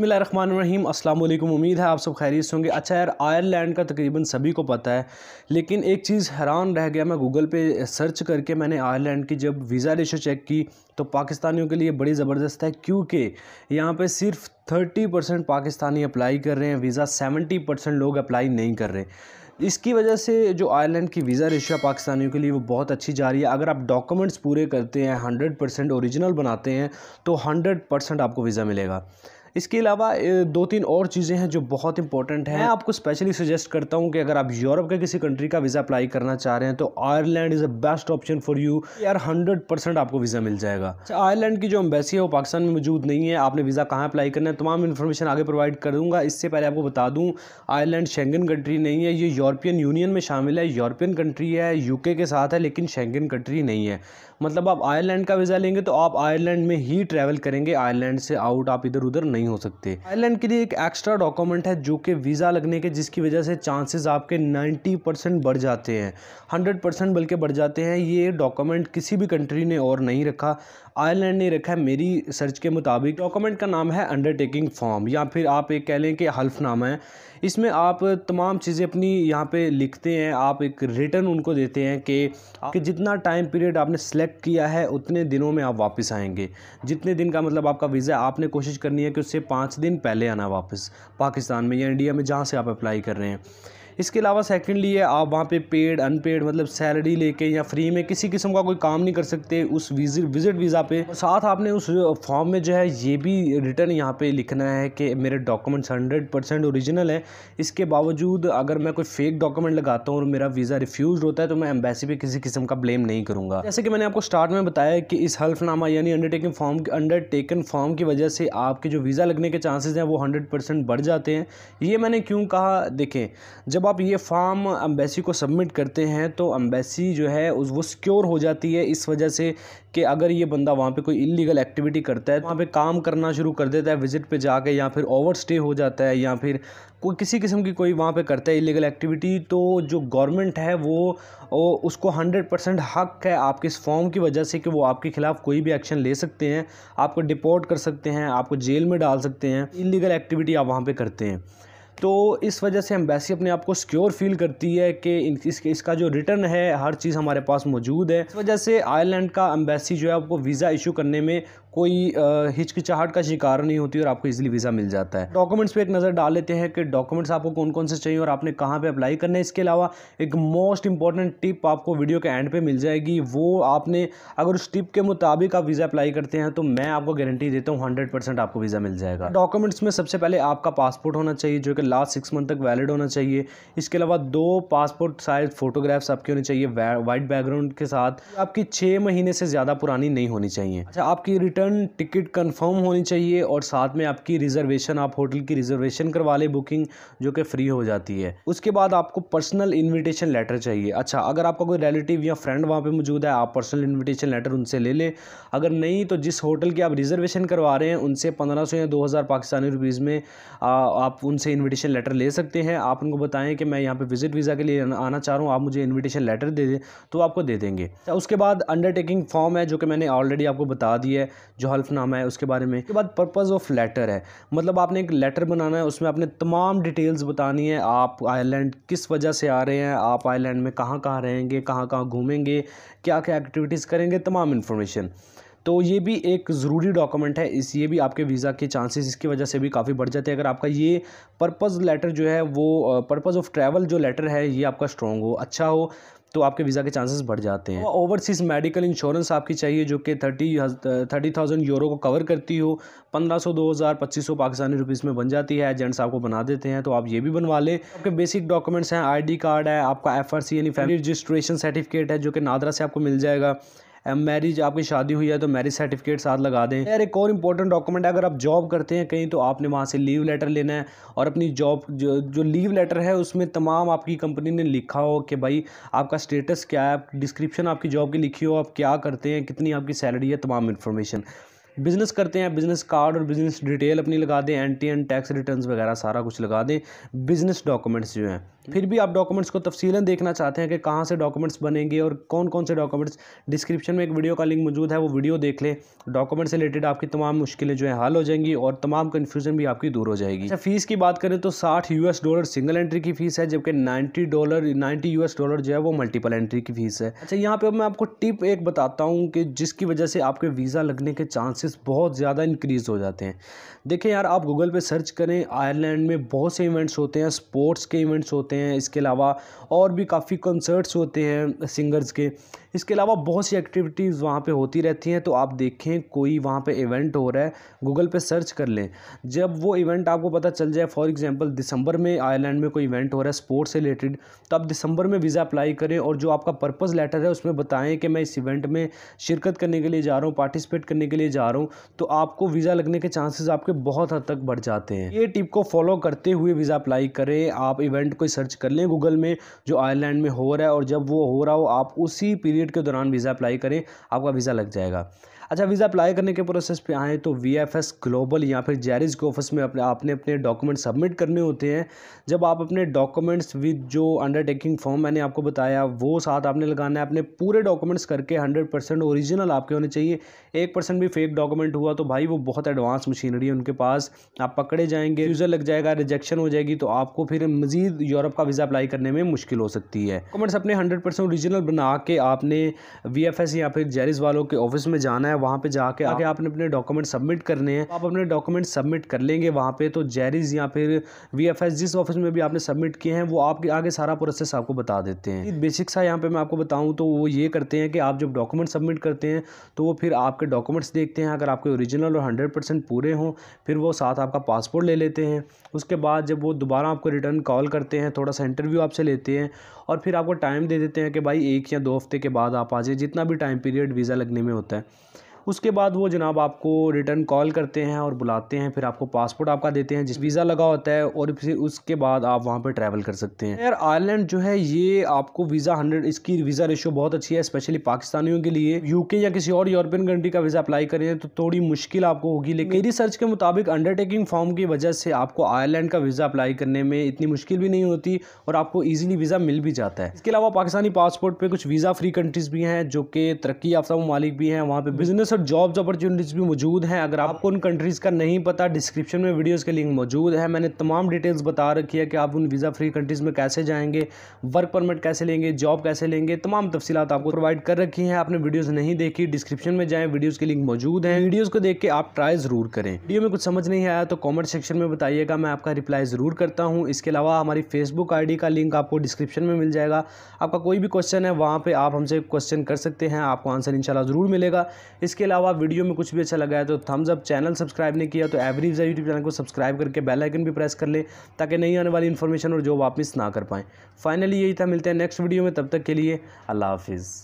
बसमीम अस्सलाम वालेकुम उम्मीद है आप सब खैरियत होंगे अच्छा यार आयरलैंड का तकरीबन सभी को पता है लेकिन एक चीज़ हैरान रह गया मैं गूगल पे सर्च करके मैंने आयरलैंड की जब वीज़ा रेशो चेक की तो पाकिस्तानियों के लिए बड़ी ज़बरदस्त है क्योंकि यहाँ पे सिर्फ थर्टी परसेंट पाकिस्तानी अप्लाई कर रहे हैं वीज़ा सेवेंटी परसेंट लोग अप्लाई नहीं कर रहे इसकी वजह से जो आयरलैंड की वीज़ा रेशो पाकिस्तानियों के लिए वो बहुत अच्छी जा रही है अगर आप डॉक्यूमेंट्स पूरे करते हैं हंड्रेड परसेंट औरिजिनल बनाते हैं तो हंड्रेड परसेंट आपको वीज़ा मिलेगा इसके अलावा दो तीन और चीज़ें हैं जो बहुत इंपॉर्टेंट हैं मैं हाँ। आपको स्पेशली सजेस्ट करता हूँ कि अगर आप यूरोप के किसी कंट्री का वीज़ा अप्लाई करना चाह रहे हैं तो Ireland is a best option for you यार हंड्रेड परसेंट आपको वीज़ा मिल जाएगा आयरलैंड अच्छा, की जो एम्बेसी है वो पाकिस्तान में मौजूद नहीं है आपने वीज़ा कहाँ अप्लाई करना है तमाम इन्फॉर्मेशन आगे प्रोवाइड करूँगा इससे पहले आपको बता दूँ आयरलैंड शेंगन कंट्री नहीं है ये यूरोपियन यूनियन में शामिल है यूरोपियन कंट्री है यूके के साथ है लेकिन शेंगन कंट्री नहीं है मतलब आप आयरलैंड का वीज़ा लेंगे तो आप आयरलैंड में ही ट्रैवल करेंगे आयरलैंड से आउट आप इधर उधर नहीं नहीं हो सकते आयरलैंड के लिए एक एक्स्ट्रा डॉक्यूमेंट है जो कि वीज़ा लगने के जिसकी वजह से चांसेस आपके 90 परसेंट बढ़ जाते हैं 100 परसेंट बल्कि बढ़ जाते हैं ये डॉक्यूमेंट किसी भी कंट्री ने और नहीं रखा आयरलैंड ने रखा है मेरी सर्च के मुताबिक डॉक्यूमेंट का नाम है अंडरटेकिंग फॉर्म या फिर आप एक कह लें कि हल्फनामा है इसमें आप तमाम चीज़ें अपनी यहाँ पे लिखते हैं आप एक रिटर्न उनको देते हैं कि, आपके जितना टाइम पीरियड आपने सेलेक्ट किया है उतने दिनों में आप वापस आएंगे जितने दिन का मतलब आपका वीज़ा आपने कोशिश करनी है कि उससे पाँच दिन पहले आना वापस पाकिस्तान में या इंडिया में जहाँ से आप अप्लाई कर रहे हैं इसके अलावा सेकेंडली है आप वहाँ पे पेड अनपेड मतलब सैलरी लेके या फ्री में किसी किस्म का कोई काम नहीं कर सकते उस विजिट विजिट वीज़ा पे साथ आपने उस फॉर्म में जो है ये भी रिटर्न यहाँ पे लिखना है कि मेरे डॉक्यूमेंट्स हंड्रेड परसेंट ओरिजिनल है इसके बावजूद अगर मैं कोई फेक डॉक्यूमेंट लगाता हूँ और मेरा वीज़ा रिफ्यूज़ होता है तो मैं एम्बेसी पर किसी किस्म का ब्लेम नहीं करूँगा जैसे कि मैंने आपको स्टार्ट में बताया कि इस हल्फनामा यानी अंडरटेकिंग फॉर्म अंडरटेकन फॉर्म की वजह से आपके जो वीज़ा लगने के चांसेज हैं वो हंड्रेड बढ़ जाते हैं ये मैंने क्यों कहा देखें जब आप ये फॉर्म अम्बेसी को सबमिट करते हैं तो अम्बेसी जो है उस वो सिक्योर हो जाती है इस वजह से कि अगर ये बंदा वहाँ पे कोई इलीगल एक्टिविटी करता है तो वहाँ पे काम करना शुरू कर देता है विज़िट पे जाके या फिर ओवर स्टे हो जाता है या फिर कोई किसी किस्म की कोई वहाँ पे करता है इलीगल एक्टिविटी तो जो गवर्नमेंट है वो, वो उसको हंड्रेड परसेंट हक है आपके इस फॉर्म की वजह से कि वो आपके ख़िलाफ़ कोई भी एक्शन ले सकते हैं आपको डिपोर्ट कर सकते हैं आपको जेल में डाल सकते हैं इलीगल एक्टिविटी आप वहाँ पर करते हैं तो इस वजह से एम्बेसी अपने आप को सिक्योर फील करती है कि इसके इसका जो रिटर्न है हर चीज़ हमारे पास मौजूद है इस वजह से आयरलैंड का एम्बेसी जो है आपको वीज़ा इशू करने में कोई हिचकिचाहट का शिकार नहीं होती और आपको इजीली वीज़ा मिल जाता है डॉक्यूमेंट्स पे एक नज़र डाल लेते हैं कि डॉक्यूमेंट्स आपको कौन कौन से चाहिए और आपने कहाँ पे अप्लाई करना है इसके अलावा एक मोस्ट इंपॉर्टेंट टिप आपको वीडियो के एंड पे मिल जाएगी वो आपने अगर उस टिप के मुताबिक आप वीज़ा अप्लाई करते हैं तो मैं आपको गारंटी देता हूँ हंड्रेड आपको वीज़ा मिल जाएगा डॉक्यूमेंट्स में सबसे पहले आपका पासपोर्ट होना चाहिए जो कि लास्ट सिक्स मंथ तक वैलिड होना चाहिए इसके अलावा दो पासपोर्ट साइज फोटोग्राफ्स आपके होने चाहिए वाइट बैकग्राउंड के साथ आपकी छः महीने से ज़्यादा पुरानी नहीं होनी चाहिए अच्छा आपकी रिटर्न रिटर्न टिकट कंफर्म होनी चाहिए और साथ में आपकी रिजर्वेशन आप होटल की रिजर्वेशन करवा लें बुकिंग जो कि फ्री हो जाती है उसके बाद आपको पर्सनल इन्विटेशन लेटर चाहिए अच्छा अगर आपका कोई रिलेटिव या फ्रेंड वहाँ पर मौजूद है आप पर्सनल इन्विटेशन लेटर उनसे ले लें अगर नहीं तो जिस होटल की आप रिजर्वेशन करवा रहे हैं उनसे पंद्रह या दो पाकिस्तानी रुपीज़ में आ, आप उनसे इन्विटेशन लेटर ले सकते हैं आप उनको बताएं कि मैं यहाँ पे विज़िट वीज़ा के लिए आना चाह रहा हूँ आप मुझे इन्विटेशन लेटर दे दें तो आपको दे देंगे अच्छा, उसके बाद अंडरटेकिंग फॉर्म है जो कि मैंने ऑलरेडी आपको बता दिया है जो हल्फनामा है उसके बारे में उसके बाद पर्पज़ ऑफ लेटर है मतलब आपने एक लेटर बनाना है उसमें आपने तमाम डिटेल्स बतानी है आप आयरलैंड किस वजह से आ रहे हैं आप आयरलैंड में कहाँ कहाँ रहेंगे कहाँ कहाँ घूमेंगे क्या क्या एक्टिविटीज़ करेंगे तमाम इन्फॉर्मेशन तो ये भी एक ज़रूरी डॉक्यूमेंट है इस ये भी आपके वीज़ा के चांसेस इसकी वजह से भी काफ़ी बढ़ जाते हैं अगर आपका ये पर्पज़ लेटर जो है वो पर्पज़ ऑफ ट्रैवल जो लेटर है ये आपका स्ट्रॉन्ग हो अच्छा हो तो आपके वीज़ा के चांसेस बढ़ जाते हैं ओवरसीज़ मेडिकल इंश्योरेंस आपकी चाहिए जो कि थर्टी थर्टी थाउजेंड यूरो को कवर करती हो पंद्रह सौ दो हज़ार पच्चीस सौ पाकिस्तानी रुपीज़ में बन जाती है एजेंट्स आपको बना देते हैं तो आप ये भी बनवा लें आपके बेसिक डॉक्यूमेंट्स हैं आईडी कार्ड है आपका एफ यानी फैमिली रजिस्ट्रेशन सर्टिफिकेट है जो कि नादरा से आपको मिल जाएगा मैरिज आपकी शादी हुई है तो मैरिज सर्टिफिकेट साथ लगा दें यार एक और इंपॉर्टेंट डॉक्यूमेंट है अगर आप जॉब करते हैं कहीं तो आपने वहाँ से लीव लेटर लेना है और अपनी जॉब जो, जो लीव लेटर है उसमें तमाम आपकी कंपनी ने लिखा हो कि भाई आपका स्टेटस क्या है डिस्क्रिप्शन आपकी जॉब की लिखी हो आप क्या करते हैं कितनी आपकी सैलरी है तमाम इन्फॉर्मेशन बिज़नेस करते हैं बिज़नेस कार्ड और बिज़नेस डिटेल अपनी लगा दें N T N tax returns वगैरह सारा कुछ लगा दें बिज़नेस डॉक्यूमेंट्स जो हैं फिर भी आप डॉक्यूमेंट्स को तफसीला देखना चाहते हैं कि कहाँ से डॉक्यूमेंट्स बनेंगे और कौन कौन से डॉक्यूमेंट्स डिस्क्रिप्शन में एक वीडियो का लिंक मौजूद है वो वीडियो देख लें डॉक्यूमेंट्स से रिलेटेड आपकी तमाम मुश्किलें जो हैं हल हो जाएंगी और तमाम कन्फ्यूजन भी आपकी दूर हो जाएगी अच्छा फीस की बात करें तो साठ यू डॉलर सिंगल एंट्री की फीस है जबकि ninety dollar ninety U dollar जो है वो मल्टीपल एंट्री की फीस है अच्छा यहाँ पर मैं आपको टिप एक बताता हूँ कि जिसकी वजह से आपके वीज़ा लगने के चांसेस बहुत ज़्यादा इंक्रीज़ हो जाते हैं देखें यार आप गूगल पर सर्च करें आयरलैंड में बहुत से इवेंट्स होते हैं स्पोर्ट्स के इवेंट्स होते हैं हैं इसके अलावा और भी काफ़ी कंसर्ट्स होते हैं सिंगर्स के इसके अलावा बहुत सी एक्टिविटीज़ वहाँ पे होती रहती हैं तो आप देखें कोई वहाँ पे इवेंट हो रहा है गूगल पे सर्च कर लें जब वो इवेंट आपको पता चल जाए फॉर एग्जांपल दिसंबर में आयरलैंड में कोई इवेंट हो रहा है स्पोर्ट्स से रिलेटेड तो आप दिसंबर में वीज़ा अप्लाई करें और जो आपका पर्पज़ लेटर है उसमें बताएँ कि मैं इस इवेंट में शिरकत करने के लिए जा रहा हूँ पार्टिसिपेट करने के लिए जा रहा हूँ तो आपको वीज़ा लगने के चांसेस आपके बहुत हद तक बढ़ जाते हैं ये टिप को फॉलो करते हुए वीज़ा अप्लाई करें आप इवेंट को सर्च कर लें गूगल में जो आयरलैंड में हो रहा है और जब वो हो रहा हो आप उसी पीरियड पीरियड के दौरान वीज़ा अप्लाई करें आपका वीज़ा लग जाएगा अच्छा वीज़ा अप्लाई करने के प्रोसेस पे आएँ तो वी एफ एस ग्लोबल या फिर जैरिज के ऑफिस में अपने आपने अपने डॉक्यूमेंट सबमिट करने होते हैं जब आप अपने डॉक्यूमेंट्स विद जो अंडरटेकिंग फॉर्म मैंने आपको बताया वो साथ आपने लगाना है अपने पूरे डॉक्यूमेंट्स करके हंड्रेड परसेंट ओरिजिनल आपके होने चाहिए एक परसेंट भी फेक डॉक्यूमेंट हुआ तो भाई वो बहुत एडवांस मशीनरी है उनके पास आप पकड़े जाएंगे यूज़र लग जाएगा रिजेक्शन हो जाएगी तो आपको फिर मजीद यूरोप का वीज़ा अप्लाई करने में मुश्किल हो सकती है डॉक्यूमेंट्स अपने हंड्रेड ओरिजिनल बना के आपने वी या फिर जैरिज वालों के ऑफिस में जाना है वहाँ पे जाके आगे हाँ। आपने अपने डॉक्यूमेंट सबमिट करने हैं आप अपने डॉक्यूमेंट सबमिट कर लेंगे वहाँ पे तो जेरीज या फिर वी जिस ऑफिस में भी आपने सबमिट किए हैं वो आपके आगे सारा प्रोसेस आपको बता देते हैं बेसिक सा यहाँ पर मैं आपको बताऊँ तो वो ये करते हैं कि आप जब डॉक्यूमेंट सबमिट करते हैं तो वो फिर आपके डॉक्यूमेंट्स देखते हैं अगर आपके ओरिजिनल और हंड्रेड पूरे हों फिर वो साथ आपका पासपोर्ट ले लेते हैं उसके बाद जब वो दोबारा आपको रिटर्न कॉल करते हैं थोड़ा सा इंटरव्यू आपसे लेते हैं और फिर आपको टाइम दे देते हैं कि भाई एक या दो हफ्ते के बाद आप आ जाए जितना भी टाइम पीरियड वीज़ा लगने में होता है उसके बाद वो जनाब आपको रिटर्न कॉल करते हैं और बुलाते हैं फिर आपको पासपोर्ट आपका देते हैं जिस वीज़ा लगा होता है और फिर उसके बाद आप वहाँ पर ट्रैवल कर सकते हैं यार आयरलैंड जो है ये आपको वीज़ा हंड्रेड इसकी वीज़ा रेशो बहुत अच्छी है स्पेशली पाकिस्तानियों के लिए यूके या किसी और यूरोपियन कंट्री का वीज़ा अप्लाई करें तो थोड़ी मुश्किल आपको होगी लेकिन मेरी सर्च के मुताबिक अंडरटेकिंग फॉर्म की वजह से आपको आयरलैंड का वीज़ा अप्लाई करने में इतनी मुश्किल भी नहीं होती और आपको ईजिली वीज़ा मिल भी जाता है इसके अलावा पाकिस्तानी पासपोर्ट पर कुछ वीज़ा फ्री कंट्रीज़ भी हैं जो कि तरक्की याफ्ता ममालिक भी हैं वहाँ पर बिजनेस दोस्तों जॉब्स अपॉर्चुनिटीज़ भी मौजूद हैं अगर आपको उन कंट्रीज़ का नहीं पता डिस्क्रिप्शन में वीडियोस के लिंक मौजूद है मैंने तमाम डिटेल्स बता रखी है कि आप उन वीज़ा फ्री कंट्रीज़ में कैसे जाएंगे वर्क परमिट कैसे लेंगे जॉब कैसे लेंगे तमाम तफसीत आपको प्रोवाइड कर रखी हैं आपने वीडियोज़ नहीं देखी डिस्क्रिप्शन में जाएँ वीडियोज़ के लिंक मौजूद हैं वीडियोज़ को देख के आप ट्राई ज़रूर करें वीडियो में कुछ समझ नहीं आया तो कॉमेंट सेक्शन में बताइएगा मैं आपका रिप्लाई ज़रूर करता हूँ इसके अलावा हमारी फेसबुक आई का लिंक आपको डिस्क्रिप्शन में मिल जाएगा आपका कोई भी क्वेश्चन है वहाँ पर आप हमसे क्वेश्चन कर सकते हैं आपको आंसर इंशाल्लाह ज़रूर मिलेगा इसके इसके अलावा वीडियो में कुछ भी अच्छा लगा है तो थम्स अप चैनल सब्सक्राइब नहीं किया तो एवरी यूट्यूब चैनल को सब्सक्राइब करके बेल आइकन भी प्रेस कर लें ताकि नई आने वाली इन्फॉर्मेशन और जॉब आप मिस ना कर पाएँ फाइनली यही था मिलते हैं नेक्स्ट वीडियो में तब तक के लिए अल्लाह हाफिज़